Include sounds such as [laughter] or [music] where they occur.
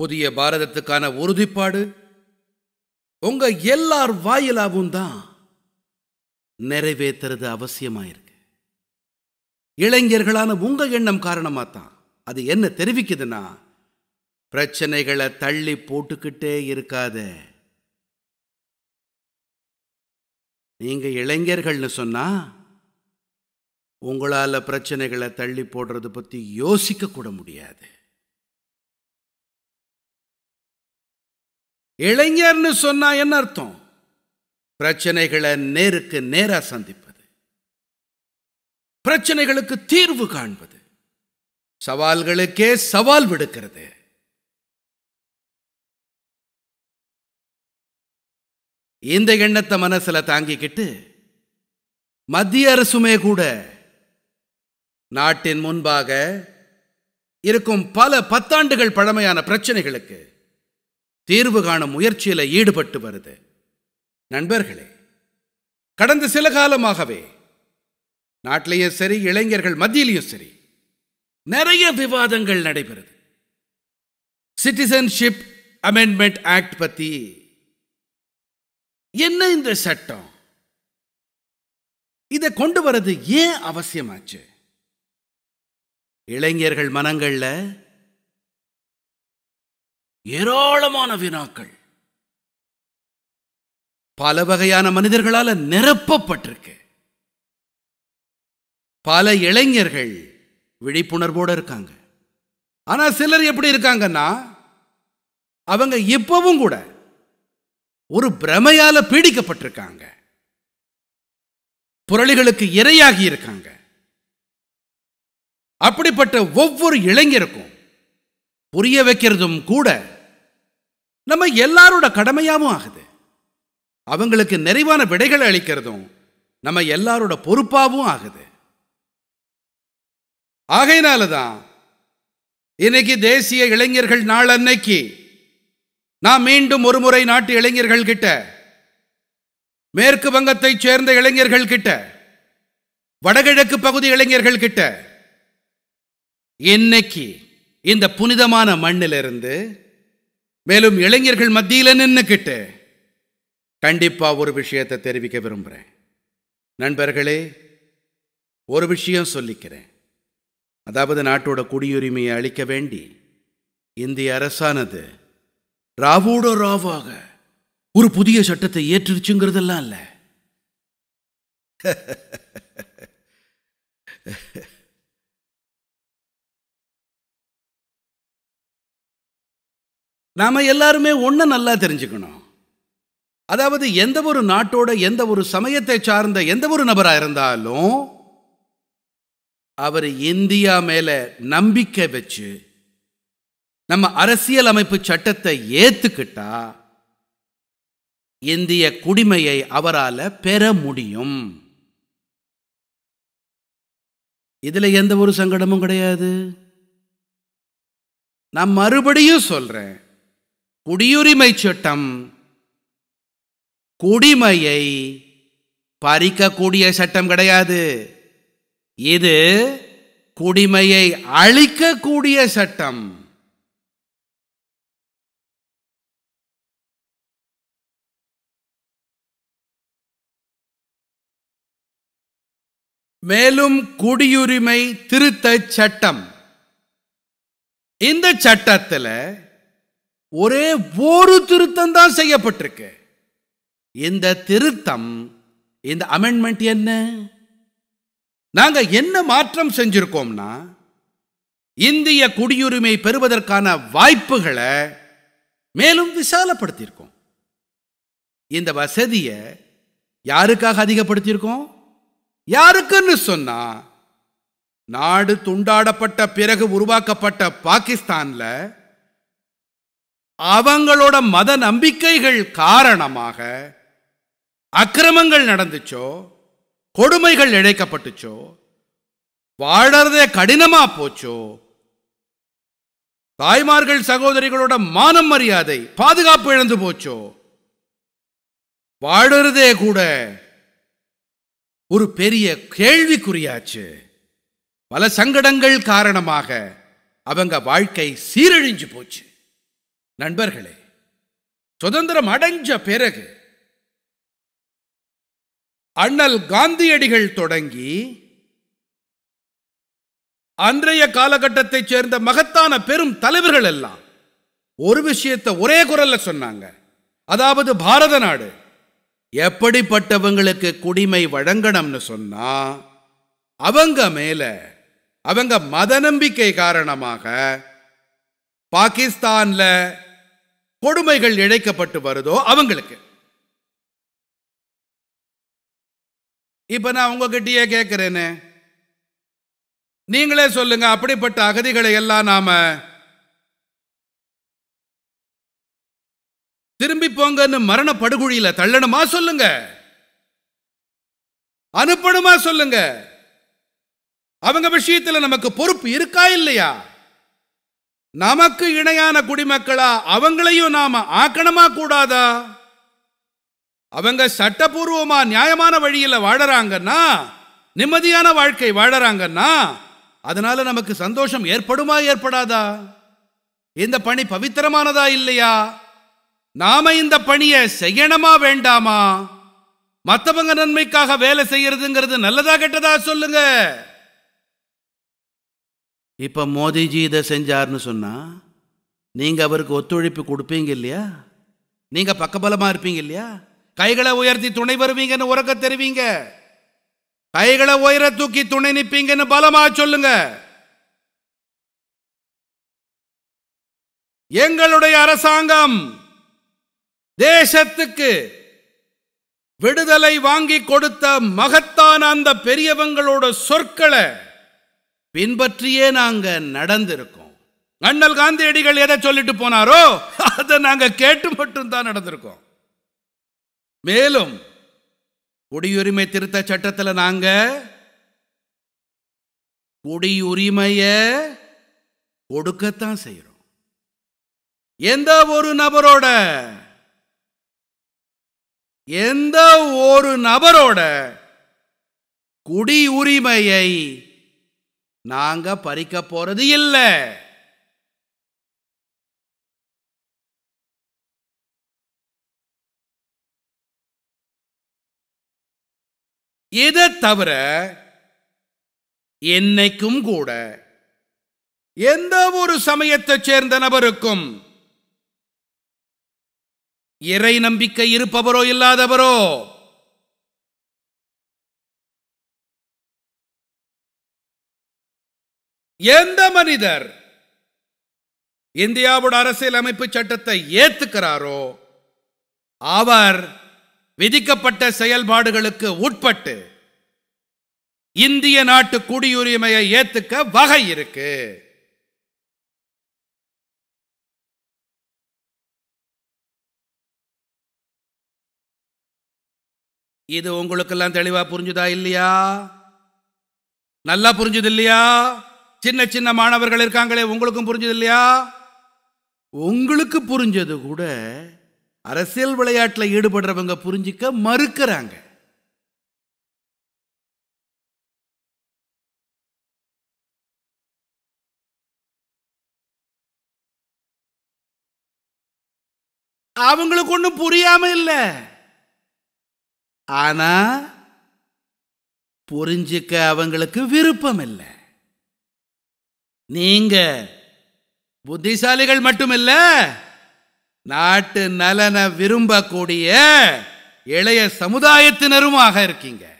புதிய பாரதத்துக்கான உறுதிப்பாடு உங்க எல்லார் வாயிலாவும் தான் நிறைவேற்றுறது அவசியமாயிருக்கு இளைஞர்களான உங்க எண்ணம் காரணமாக தான் அது என்ன தெரிவிக்குதுன்னா பிரச்சனைகளை தள்ளி போட்டுக்கிட்டே இருக்காத நீங்க இளைஞர்கள்னு சொன்னா உங்களால் பிரச்சனைகளை தள்ளி போடுறது பற்றி யோசிக்க கூட முடியாது இளைஞர்னு சொன்னா என்ன அர்த்தம் பிரச்சனைகளை நேருக்கு நேரா சந்திப்பது பிரச்சனைகளுக்கு தீர்வு காண்பது சவால்களுக்கே சவால் விடுக்கிறது இந்த எண்ணத்தை மனசுல தாங்கிக்கிட்டு மத்திய அரசுமே கூட நாட்டின் முன்பாக இருக்கும் பல பத்தாண்டுகள் பழமையான பிரச்சனைகளுக்கு தீர்வு காணும் முயற்சியில் ஈடுபட்டு வருது நண்பர்களே கடந்த சில காலமாகவே நாட்டிலையும் சரி இளைஞர்கள் மத்தியிலையும் சரி நிறைய விவாதங்கள் நடைபெறுது சிட்டிசன்ஷிப் அமெண்ட்மெண்ட் ஆக்ட் பத்தி என்ன இந்த சட்டம் இதை கொண்டு வர்றது ஏன் அவசியமாச்சு இளைஞர்கள் மனங்களில் ஏராளமான வினாக்கள் பல வகையான மனிதர்களால் நிரப்பப்பட்டிருக்கு பல இளைஞர்கள் விழிப்புணர்வோடு இருக்காங்க ஆனால் சிலர் எப்படி இருக்காங்கன்னா அவங்க இப்பவும் கூட ஒரு பிரமையால் பீடிக்கப்பட்டிருக்காங்க புரளிகளுக்கு இரையாகி இருக்காங்க அப்படிப்பட்ட ஒவ்வொரு இளைஞருக்கும் புரிய வைக்கிறதும் கூட நம்ம எல்லாரோட கடமையாகவும் ஆகுது அவங்களுக்கு நிறைவான விடைகளை அளிக்கிறதும் நம்ம எல்லாரோட பொறுப்பாகவும் ஆகுது ஆகையினால தான் இன்னைக்கு தேசிய இளைஞர்கள் நாள் அன்னைக்கு நான் மீண்டும் ஒரு முறை நாட்டு இளைஞர்கள் கிட்ட மேற்கு வங்கத்தை சேர்ந்த இளைஞர்கள் கிட்ட வடகிழக்கு பகுதி இளைஞர்கள் கிட்ட இன்னைக்கு இந்த புனிதமான மண்ணிலிருந்து மேலும் இளைஞர்கள் மத்தியில் நின்றுக்கிட்டு கண்டிப்பாக ஒரு விஷயத்தை தெரிவிக்க விரும்புகிறேன் நண்பர்களே ஒரு விஷயம் சொல்லிக்கிறேன் அதாவது நாட்டோட குடியுரிமையை அளிக்க வேண்டி இந்திய அரசானது ராவோட ராவாக ஒரு புதிய சட்டத்தை ஏற்றுச்சுங்கிறதெல்லாம் இல்லை [laughs] நாம் எல்லாருமே ஒன்று நல்லா தெரிஞ்சுக்கணும் அதாவது எந்த ஒரு நாட்டோட எந்த ஒரு சமயத்தை சார்ந்த எந்த ஒரு நபராக இருந்தாலும் அவர் இந்தியா மேலே நம்பிக்கை வச்சு நம்ம அரசியல் அமைப்பு சட்டத்தை ஏற்றுக்கிட்டா இந்திய குடிமையை அவரால் பெற முடியும் இதில் எந்த ஒரு சங்கடமும் கிடையாது நான் மறுபடியும் சொல்கிறேன் குடியுரிமை சட்டம் குடிமையை பறிக்கக்கூடிய சட்டம் கிடையாது இது குடிமையை அழிக்கக்கூடிய சட்டம் மேலும் குடியுரிமை திருத்த சட்டம் இந்த சட்டத்தில் ஒரே ஒரு திருத்தம் தான் செய்யப்பட்டிருக்கு இந்த திருத்தம் இந்த அமெண்ட்மெண்ட் என்ன நாங்க என்ன மாற்றம் செஞ்சிருக்கோம்னா இந்திய குடியுரிமை பெறுவதற்கான வாய்ப்புகளை மேலும் விசாலப்படுத்தியிருக்கோம் இந்த வசதியை யாருக்காக அதிகப்படுத்தியிருக்கோம் யாருக்குன்னு சொன்னா நாடு துண்டாடப்பட்ட பிறகு உருவாக்கப்பட்ட பாகிஸ்தானில் அவங்களோட மத நம்பிக்கைகள் காரணமாக அக்கிரமங்கள் நடந்துச்சோ கொடுமைகள் இழைக்கப்பட்டுச்சோ வாழறதே கடினமா போச்சோ தாய்மார்கள் சகோதரிகளோட மானம் மரியாதை பாதுகாப்பு இழந்து போச்சோ வாழறதே கூட ஒரு பெரிய கேள்விக்குறியாச்சு பல சங்கடங்கள் காரணமாக அவங்க வாழ்க்கை சீரழிஞ்சு போச்சு நண்பர்களே சுதந்திரம் அடைஞ்ச பிறகு அண்ணல் காந்தியடிகள் தொடங்கி அன்றைய காலகட்டத்தைச் சேர்ந்த மகத்தான பெரும் தலைவர்கள் எல்லாம் ஒரு விஷயத்தை ஒரே குரல்ல சொன்னாங்க அதாவது பாரத நாடு எப்படிப்பட்டவங்களுக்கு குடிமை வழங்கணும்னு சொன்னா அவங்க மேல அவங்க மத நம்பிக்கை காரணமாக பாகிஸ்தான்ல கொடுமைகள் இழைக்கப்பட்டு வருதோ அவங்களுக்கு இப்போ நான் உங்ககிட்டயே கேட்கிறேன்னு நீங்களே சொல்லுங்க அப்படிப்பட்ட அகதிகளை எல்லாம் நாம திரும்பி போங்கன்னு மரண படுகொழியில தள்ளணுமா சொல்லுங்க அனுப்பணுமா சொல்லுங்க அவங்க விஷயத்துல நமக்கு பொறுப்பு இருக்கா இல்லையா நமக்கு இணையான குடிமக்களா அவங்களையும் நாம ஆக்கணமா கூடாதா அவங்க சட்டபூர்வமா நியாயமான வழியில் வாழறாங்கன்னா நிம்மதியான வாழ்க்கை வாழறாங்கன்னா அதனால நமக்கு சந்தோஷம் ஏற்படுமா ஏற்படாதா இந்த பணி பவித்திரமானதா இல்லையா நாம இந்த பணியை செய்யணுமா வேண்டாமா மற்றவங்க நன்மைக்காக வேலை செய்யறதுங்கிறது நல்லதா கெட்டதா சொல்லுங்க இப்போ மோதிஜி இதை செஞ்சார்னு சொன்னால் நீங்கள் அவருக்கு ஒத்துழைப்பு கொடுப்பீங்க இல்லையா நீங்கள் பக்கபலமாக இருப்பீங்க இல்லையா கைகளை உயர்த்தி துணை வருவீங்கன்னு உறக்க தெரிவிங்க கைகளை உயர தூக்கி துணை நிற்பீங்கன்னு பலமா சொல்லுங்க எங்களுடைய அரசாங்கம் தேசத்துக்கு விடுதலை வாங்கி கொடுத்த மகத்தான அந்த பெரியவங்களோட சொற்களை பின்பற்றியே நாங்க நடந்திருக்கோம் அண்ணல் காந்தியடிகள் எதை சொல்லிட்டு போனாரோ அதை நாங்க கேட்டு மட்டும்தான் நடந்திருக்கோம் மேலும் குடியுரிமை திருத்த சட்டத்தில் நாங்க குடியுரிமைய கொடுக்கத்தான் செய்யறோம் எந்த ஒரு நபரோட எந்த ஒரு நபரோட குடியுரிமையை நாங்க பறிக்க போறது இல்லை இதை தவிர என்னைக்கும் கூட எந்த ஒரு சமயத்தைச் சேர்ந்த நபருக்கும் இறை நம்பிக்கை இருப்பவரோ இல்லாதவரோ எந்த மனிதர் இந்தியாவோட அரசியல் அமைப்பு சட்டத்தை ஏத்துக்கிறாரோ அவர் விதிக்கப்பட்ட செயல்பாடுகளுக்கு உட்பட்டு இந்திய நாட்டு குடியுரிமையை ஏத்துக்க வகை இருக்கு இது உங்களுக்கெல்லாம் தெளிவா புரிஞ்சுதா இல்லையா நல்லா புரிஞ்சுது இல்லையா சின்ன சின்ன மாணவர்கள் இருக்காங்களே உங்களுக்கும் புரிஞ்சது இல்லையா உங்களுக்கு புரிஞ்சது கூட அரசியல் விளையாட்டில் ஈடுபடுறவங்க புரிஞ்சிக்க மறுக்கிறாங்க அவங்களுக்கு ஒன்றும் புரியாம இல்லை ஆனா புரிஞ்சிக்க அவங்களுக்கு விருப்பம் இல்லை நீங்க புத்திசாலிகள் மட்டுமில்ல நாட்டு நலனை விரும்பக்கூடிய இளைய சமுதாயத்தினருமாக இருக்கீங்க